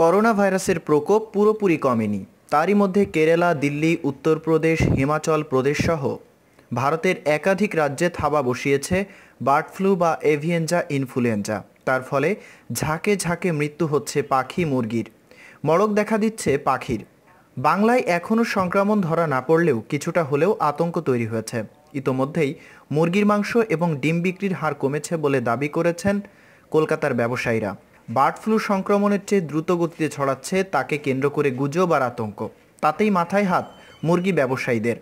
corona ভাইরাসের প্রকোপ পুরোপুরি কমেনি তারই মধ্যে কেরালা দিল্লি উত্তরপ্রদেশ হিমাচল প্রদেশ সহ ভারতের একাধিক রাজ্যে থাবা বসিয়েছে বার্ড ফ্লু বা এভিয়েনজা ইনফ্লুয়েঞ্জা তার ফলে ঝাঁকে ঝাঁকে মৃত্যু হচ্ছে পাখি মুরগির মড়ক দেখা দিচ্ছে পাখির বাংলায় এখনও সংক্রমণ ধরা না পড়লেও কিছুটা হলেও আতঙ্ক তৈরি হয়েছে ইতোমধ্যেই মুরগির মাংস এবং ডিম বিক্রির হার কমেছে বলে দাবি করেছেন কলকাতার ব্যবসায়ীরা বার্ড ফ্লু সংক্রমণের চেয়ে দ্রুত গতিতে ছড়াচ্ছে তাকে কেন্দ্র করে গুজব আর আতঙ্ক তাতেই মাথায় হাত মুরগি ব্যবসায়ীদের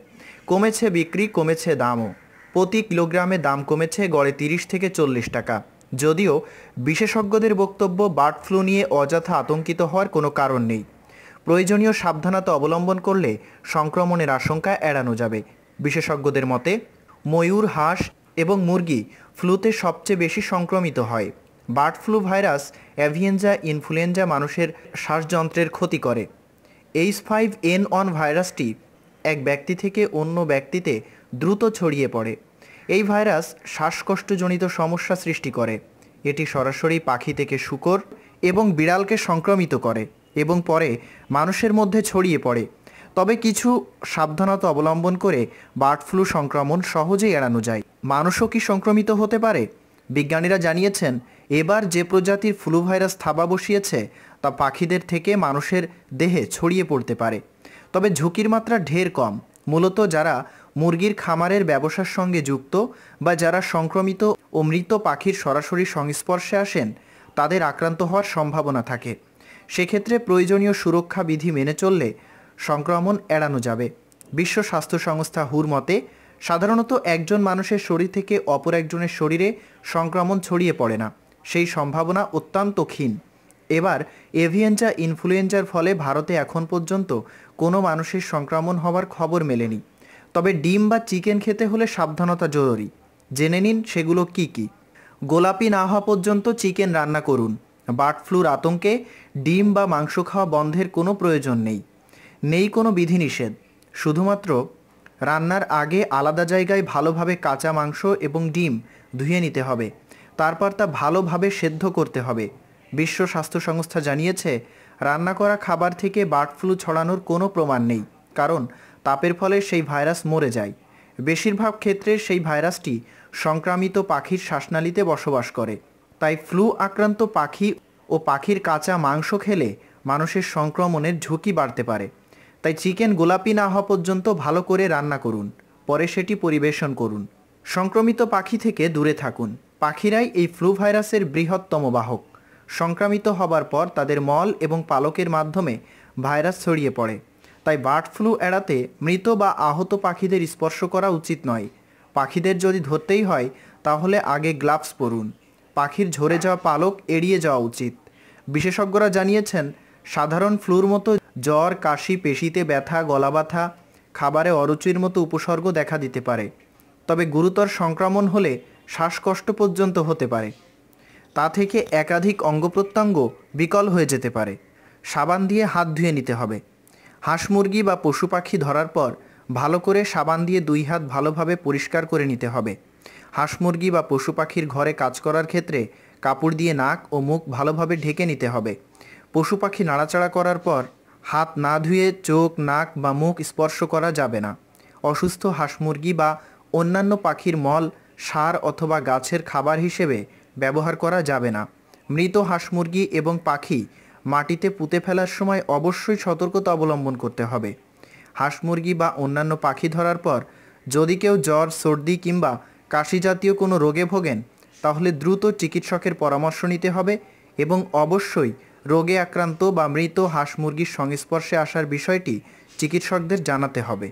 কমেছে বিক্রি কমেছে দামও প্রতি কিলোগ্রামে দাম কমেছে গড়ে তিরিশ থেকে চল্লিশ টাকা যদিও বিশেষজ্ঞদের বক্তব্য বার্ড ফ্লু নিয়ে অযথা আতঙ্কিত হওয়ার কোনো কারণ নেই প্রয়োজনীয় সাবধানতা অবলম্বন করলে সংক্রমণের আশঙ্কা এড়ানো যাবে বিশেষজ্ঞদের মতে ময়ূর হাঁস এবং মুরগি ফ্লুতে সবচেয়ে বেশি সংক্রমিত হয় বার্ড ফ্লু ভাইরাস অ্যাভিয়েঞ্জা ইনফ্লুয়েঞ্জা মানুষের শ্বাসযন্ত্রের ক্ষতি করে এইচ ফাইভ এন অন ভাইরাসটি এক ব্যক্তি থেকে অন্য ব্যক্তিতে দ্রুত ছড়িয়ে পড়ে এই ভাইরাস শ্বাসকষ্টজনিত সমস্যা সৃষ্টি করে এটি সরাসরি পাখি থেকে শুকর এবং বিড়ালকে সংক্রমিত করে এবং পরে মানুষের মধ্যে ছড়িয়ে পড়ে তবে কিছু সাবধানতা অবলম্বন করে বার্ড ফ্লু সংক্রমণ সহজেই এড়ানো যায় মানুষও কি সংক্রমিত হতে পারে বিজ্ঞানীরা জানিয়েছেন এবার যে প্রজাতির ফ্লু ভাইরাস থাবা বসিয়েছে তা পাখিদের থেকে মানুষের দেহে ছড়িয়ে পড়তে পারে তবে ঝুঁকির মাত্রা ঢের কম মূলত যারা মুরগির খামারের ব্যবসার সঙ্গে যুক্ত বা যারা সংক্রমিত ও মৃত পাখির সরাসরি সংস্পর্শে আসেন তাদের আক্রান্ত হওয়ার সম্ভাবনা থাকে সেক্ষেত্রে প্রয়োজনীয় সুরক্ষা বিধি মেনে চললে সংক্রমণ এড়ানো যাবে বিশ্ব স্বাস্থ্য সংস্থা হুর মতে সাধারণত একজন মানুষের শরীর থেকে অপর একজনের শরীরে সংক্রমণ ছড়িয়ে পড়ে না সেই সম্ভাবনা অত্যন্ত ক্ষীণ এবার এভিয়েনজা ইনফ্লুয়েঞ্জার ফলে ভারতে এখন পর্যন্ত কোনো মানুষের সংক্রমণ হওয়ার খবর মেলেনি তবে ডিম বা চিকেন খেতে হলে সাবধানতা জরুরি জেনে নিন সেগুলো কি কি গোলাপি না হওয়া পর্যন্ত চিকেন রান্না করুন বার্ড ফ্লুর আতঙ্কে ডিম বা মাংস খাওয়া বন্ধের কোনো প্রয়োজন নেই নেই কোনো বিধিনিষেধ শুধুমাত্র রান্নার আগে আলাদা জায়গায় ভালোভাবে কাঁচা মাংস এবং ডিম ধুয়ে নিতে হবে তারপর তা ভালোভাবে সেদ্ধ করতে হবে বিশ্ব স্বাস্থ্য সংস্থা জানিয়েছে রান্না করা খাবার থেকে বার্ড ফ্লু ছড়ানোর কোনো প্রমাণ নেই কারণ তাপের ফলে সেই ভাইরাস মরে যায় বেশিরভাগ ক্ষেত্রে সেই ভাইরাসটি সংক্রামিত পাখির শ্বাসনালীতে বসবাস করে তাই ফ্লু আক্রান্ত পাখি ও পাখির কাঁচা মাংস খেলে মানুষের সংক্রমণের ঝুঁকি বাড়তে পারে তাই চিকেন গোলাপি না হওয়া পর্যন্ত ভালো করে রান্না করুন পরে সেটি পরিবেশন করুন সংক্রমিত পাখি থেকে দূরে থাকুন পাখিরাই এই ফ্লু ভাইরাসের বৃহত্তম বাহক সংক্রামিত হবার পর তাদের মল এবং পালকের মাধ্যমে ভাইরাস ছড়িয়ে পড়ে তাই বার্ড ফ্লু এড়াতে মৃত বা আহত পাখিদের স্পর্শ করা উচিত নয় পাখিদের যদি ধরতেই হয় তাহলে আগে গ্লাভস পরুন পাখির ঝরে যাওয়া পালক এড়িয়ে যাওয়া উচিত বিশেষজ্ঞরা জানিয়েছেন সাধারণ ফ্লুর মতো জ্বর কাশি পেশিতে ব্যথা গলা ব্যথা খাবারে অরুচির মতো উপসর্গ দেখা দিতে পারে তবে গুরুতর সংক্রমণ হলে শ্বাসকষ্ট পর্যন্ত হতে পারে তা থেকে একাধিক অঙ্গ প্রত্যঙ্গ বিকল হয়ে যেতে পারে সাবান দিয়ে হাত ধুয়ে নিতে হবে হাঁস মুরগি বা পশু পাখি ধরার পর ভালো করে সাবান দিয়ে দুই হাত ভালোভাবে পরিষ্কার করে নিতে হবে হাঁস মুরগি বা পশু পাখির ঘরে কাজ করার ক্ষেত্রে কাপড় দিয়ে নাক ও মুখ ভালোভাবে ঢেকে নিতে হবে পশু পাখি নাড়াচাড়া করার পর হাত না ধুয়ে চোখ নাক বা মুখ স্পর্শ করা যাবে না অসুস্থ হাঁসমুরগি বা অন্যান্য পাখির মল সার অথবা গাছের খাবার হিসেবে ব্যবহার করা যাবে না মৃত হাঁসমুরগি এবং পাখি মাটিতে পুঁতে ফেলার সময় অবশ্যই সতর্কতা অবলম্বন করতে হবে হাঁসমুরগি বা অন্যান্য পাখি ধরার পর যদি কেউ জ্বর সর্দি কিংবা কাশি জাতীয় কোনো রোগে ভোগেন তাহলে দ্রুত চিকিৎসকের পরামর্শ নিতে হবে এবং অবশ্যই রোগে আক্রান্ত বা মৃত হাঁস মুরগির সংস্পর্শে আসার বিষয়টি চিকিৎসকদের জানাতে হবে